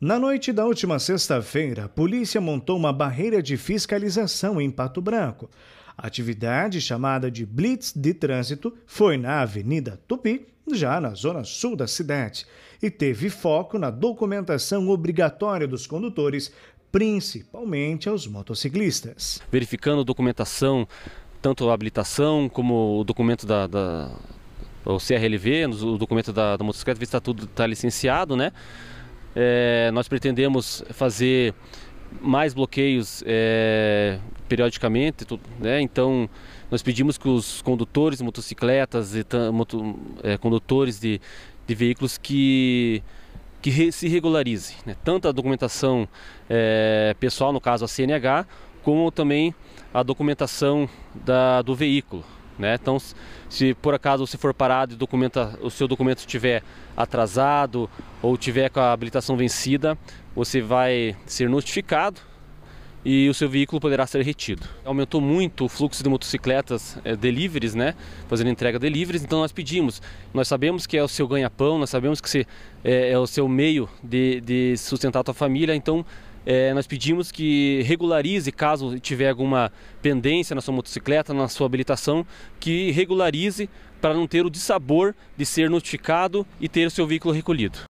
Na noite da última sexta-feira, a polícia montou uma barreira de fiscalização em Pato Branco. A atividade, chamada de Blitz de Trânsito, foi na Avenida Tupi, já na zona sul da cidade, e teve foco na documentação obrigatória dos condutores, principalmente aos motociclistas. Verificando documentação, tanto a habilitação como o documento da, da o CRLV, o documento da, da motocicleta, ver se está tudo tá licenciado, né? É, nós pretendemos fazer mais bloqueios é, periodicamente, né? então nós pedimos que os condutores de motocicletas e moto, é, condutores de, de, veículos que, que re, se regularizem, né? tanto a documentação é, pessoal, no caso a CNH, como também a documentação da, do veículo. Né? Então, se por acaso você for parado e o seu documento estiver atrasado ou tiver com a habilitação vencida, você vai ser notificado e o seu veículo poderá ser retido. Aumentou muito o fluxo de motocicletas é, deliveries, né? Fazendo entrega deliveries, então nós pedimos. Nós sabemos que é o seu ganha-pão, nós sabemos que é, é, o seu meio de, de sustentar a tua família, então é, nós pedimos que regularize, caso tiver alguma pendência na sua motocicleta, na sua habilitação, que regularize para não ter o dissabor de ser notificado e ter o seu veículo recolhido.